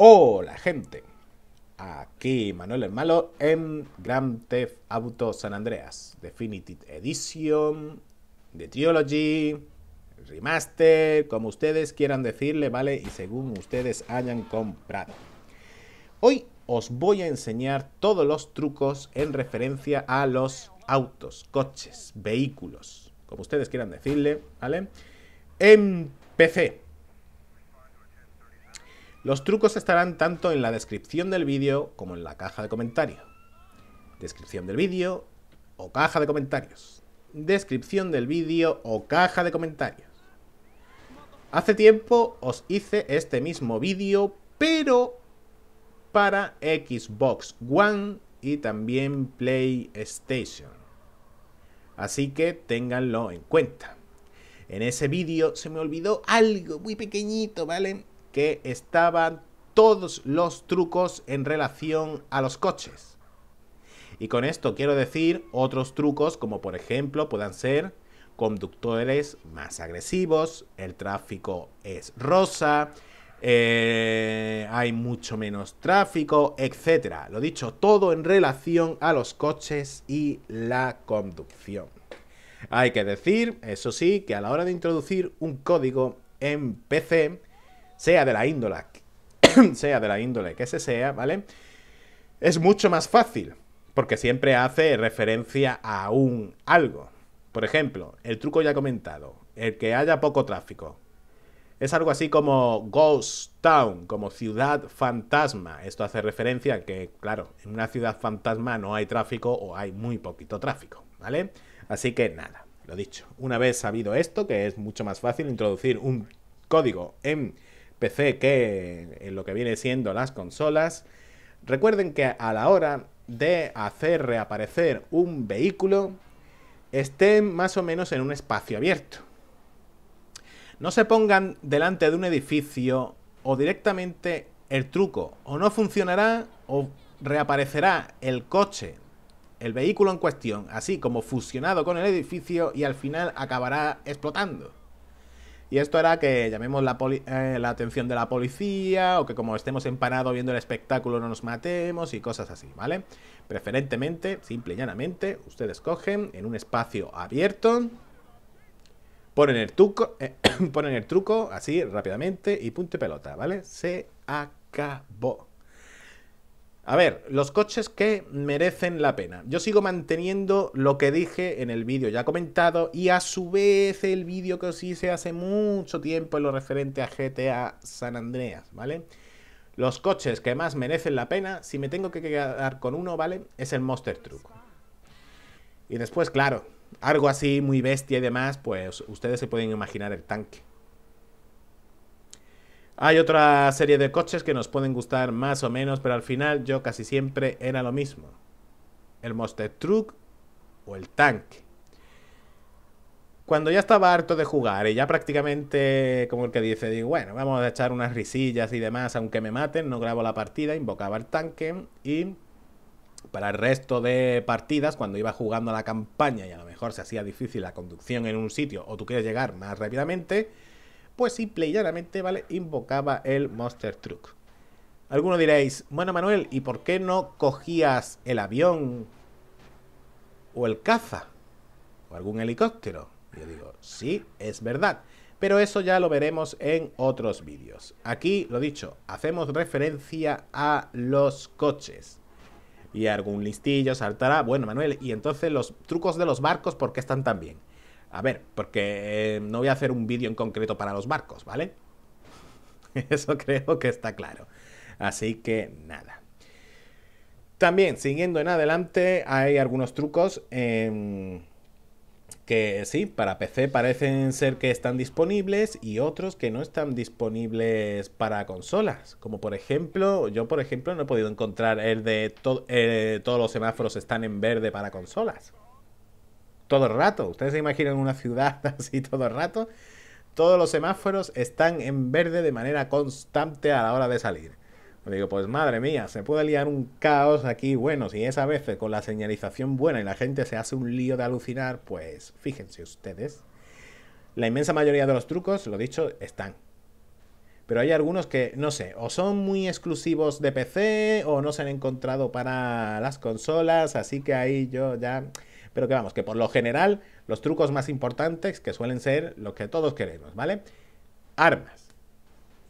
Hola gente, aquí Manuel el Malo en Grand Theft Auto San Andreas Definitive Edition, The Trilogy, Remaster, como ustedes quieran decirle, ¿vale? Y según ustedes hayan comprado. Hoy os voy a enseñar todos los trucos en referencia a los autos, coches, vehículos, como ustedes quieran decirle, ¿vale? En PC, los trucos estarán tanto en la descripción del vídeo como en la caja de comentarios. Descripción del vídeo o caja de comentarios. Descripción del vídeo o caja de comentarios. Hace tiempo os hice este mismo vídeo, pero para Xbox One y también PlayStation. Así que ténganlo en cuenta. En ese vídeo se me olvidó algo muy pequeñito, ¿vale? estaban todos los trucos en relación a los coches. Y con esto quiero decir otros trucos como por ejemplo puedan ser conductores más agresivos, el tráfico es rosa, eh, hay mucho menos tráfico, etcétera Lo dicho, todo en relación a los coches y la conducción. Hay que decir, eso sí, que a la hora de introducir un código en PC, sea de la índola, sea de la índole que se sea, ¿vale? Es mucho más fácil, porque siempre hace referencia a un algo. Por ejemplo, el truco ya comentado, el que haya poco tráfico. Es algo así como Ghost Town, como ciudad fantasma. Esto hace referencia a que, claro, en una ciudad fantasma no hay tráfico o hay muy poquito tráfico, ¿vale? Así que nada, lo dicho. Una vez sabido esto, que es mucho más fácil introducir un código en PC que en lo que viene siendo las consolas. Recuerden que a la hora de hacer reaparecer un vehículo, estén más o menos en un espacio abierto. No se pongan delante de un edificio o directamente el truco o no funcionará o reaparecerá el coche, el vehículo en cuestión, así como fusionado con el edificio y al final acabará explotando. Y esto era que llamemos eh, la, atención de la policía o que como estemos empanados viendo el espectáculo no nos matemos y cosas así, ¿vale? Preferentemente, simple y llanamente, ustedes cogen en un espacio abierto, ponen el truco, eh, ponen el truco así rápidamente y punto y pelota, ¿vale? Se acabó. A ver, los coches que merecen la pena. Yo sigo manteniendo lo que dije en el vídeo ya comentado y a su vez el vídeo que os hice hace mucho tiempo en lo referente a GTA San Andreas, ¿vale? Los coches que más merecen la pena, si me tengo que quedar con uno, ¿vale? Es el Monster Truck. Y después, claro, algo así muy bestia y demás, pues ustedes se pueden imaginar el tanque. Hay otra serie de coches que nos pueden gustar más o menos, pero al final yo casi siempre era lo mismo. El Monster Truck o el tanque. Cuando ya estaba harto de jugar y ya prácticamente, como el que dice, digo, bueno, vamos a echar unas risillas y demás, aunque me maten, no grabo la partida, invocaba el tanque y para el resto de partidas, cuando iba jugando a la campaña y a lo mejor se hacía difícil la conducción en un sitio o tú quieres llegar más rápidamente, pues simple y llanamente, ¿vale? Invocaba el Monster Truck. Algunos diréis, bueno Manuel, ¿y por qué no cogías el avión o el caza o algún helicóptero? Yo digo, sí, es verdad, pero eso ya lo veremos en otros vídeos. Aquí, lo dicho, hacemos referencia a los coches. Y algún listillo saltará, bueno Manuel, ¿y entonces los trucos de los barcos por qué están tan bien? A ver, porque eh, no voy a hacer un vídeo en concreto para los barcos, ¿vale? Eso creo que está claro. Así que nada. También, siguiendo en adelante, hay algunos trucos em, que sí, para PC parecen ser que están disponibles y otros que no están disponibles para consolas. Como por ejemplo, yo por ejemplo no he podido encontrar el de eh, todos los semáforos están en verde para consolas todo el rato. Ustedes se imaginan una ciudad así todo el rato. Todos los semáforos están en verde de manera constante a la hora de salir. Digo, pues madre mía, se puede liar un caos aquí. Bueno, si es a veces con la señalización buena y la gente se hace un lío de alucinar, pues fíjense ustedes. La inmensa mayoría de los trucos, lo dicho, están. Pero hay algunos que, no sé, o son muy exclusivos de PC o no se han encontrado para las consolas, así que ahí yo ya pero que vamos, que por lo general los trucos más importantes, que suelen ser los que todos queremos, ¿vale? Armas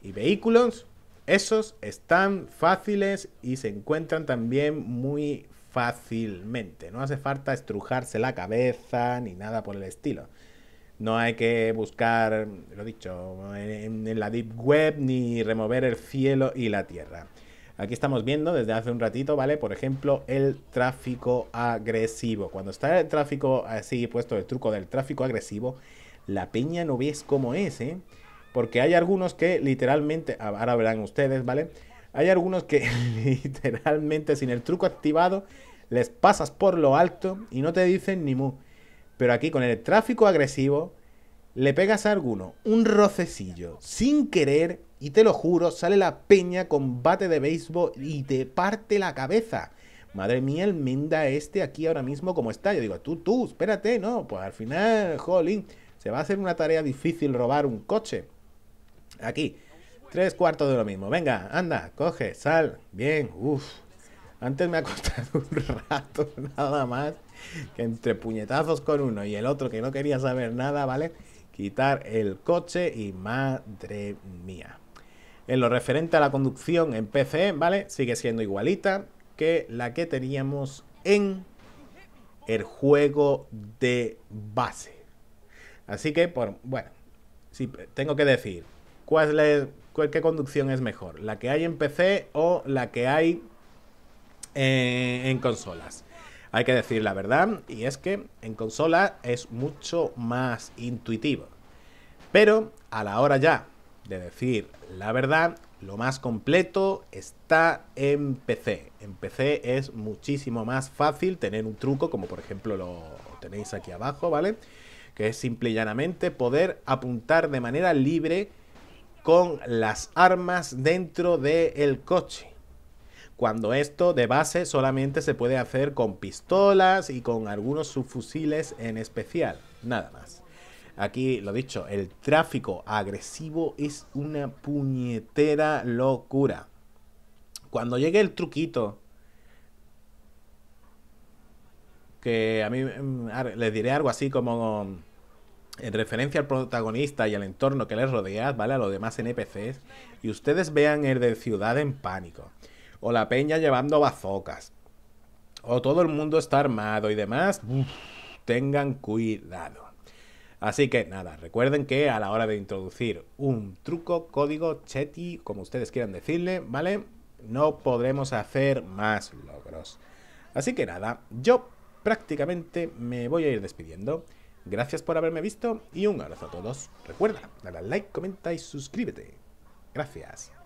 y vehículos, esos están fáciles y se encuentran también muy fácilmente. No hace falta estrujarse la cabeza ni nada por el estilo. No hay que buscar, lo dicho, en, en la deep web ni remover el cielo y la tierra. Aquí estamos viendo desde hace un ratito, ¿vale? Por ejemplo, el tráfico agresivo. Cuando está el tráfico así puesto, el truco del tráfico agresivo, la peña no ves cómo es, ¿eh? Porque hay algunos que literalmente, ahora verán ustedes, ¿vale? Hay algunos que literalmente sin el truco activado les pasas por lo alto y no te dicen ni mu. Pero aquí con el tráfico agresivo le pegas a alguno un rocecillo sin querer y te lo juro, sale la peña combate de béisbol y te parte la cabeza. Madre mía, el Menda este aquí ahora mismo como está. Yo digo, tú, tú, espérate, no, pues al final, jolín, se va a hacer una tarea difícil robar un coche. Aquí, tres cuartos de lo mismo. Venga, anda, coge, sal, bien, uff. Antes me ha costado un rato nada más que entre puñetazos con uno y el otro que no quería saber nada, ¿vale? Quitar el coche y madre mía. En lo referente a la conducción en PC, ¿vale? Sigue siendo igualita que la que teníamos en el juego de base. Así que, bueno, tengo que decir, ¿cuál es, ¿qué conducción es mejor? ¿La que hay en PC o la que hay eh, en consolas? Hay que decir la verdad, y es que en consola es mucho más intuitivo. Pero a la hora ya de decir la verdad, lo más completo está en PC. En PC es muchísimo más fácil tener un truco, como por ejemplo lo tenéis aquí abajo, ¿vale? Que es simple y llanamente poder apuntar de manera libre con las armas dentro del coche. Cuando esto de base solamente se puede hacer con pistolas y con algunos subfusiles en especial, nada más. Aquí lo dicho, el tráfico agresivo es una puñetera locura. Cuando llegue el truquito, que a mí mm, les diré algo así como en referencia al protagonista y al entorno que les rodea, ¿vale? A los demás NPCs, y ustedes vean el de Ciudad en Pánico, o la peña llevando bazocas, o todo el mundo está armado y demás, tengan cuidado. Así que nada, recuerden que a la hora de introducir un truco, código, chetty, como ustedes quieran decirle, ¿vale? No podremos hacer más logros. Así que nada, yo prácticamente me voy a ir despidiendo. Gracias por haberme visto y un abrazo a todos. Recuerda, dale like, comenta y suscríbete. Gracias.